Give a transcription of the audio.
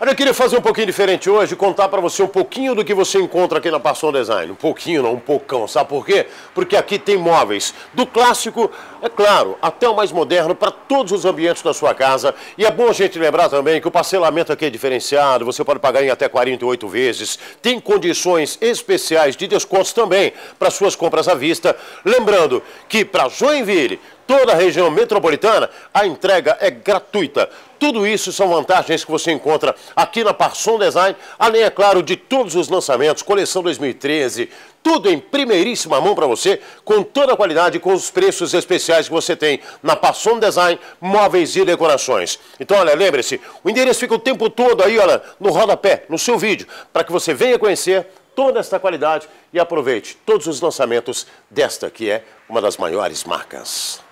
Olha, eu queria fazer um pouquinho diferente hoje, contar para você um pouquinho do que você encontra aqui na Passão Design. Um pouquinho, não, um pocão. Sabe por quê? Porque aqui tem móveis, do clássico, é claro, até o mais moderno, para todos os ambientes da sua casa. E é bom a gente lembrar também que o parcelamento aqui é diferenciado, você pode pagar em até 48 vezes. Tem condições especiais de descontos também para suas compras à vista. Lembrando que para Joinville, toda a região metropolitana, a entrega é gratuita. Tudo isso são vantagens que você encontra aqui na Parson Design, além, é claro, de todos os lançamentos, coleção 2013, tudo em primeiríssima mão para você, com toda a qualidade, com os preços especiais que você tem na Parson Design, móveis e decorações. Então, olha, lembre-se, o endereço fica o tempo todo aí, olha, no rodapé, no seu vídeo, para que você venha conhecer toda esta qualidade e aproveite todos os lançamentos desta que é uma das maiores marcas.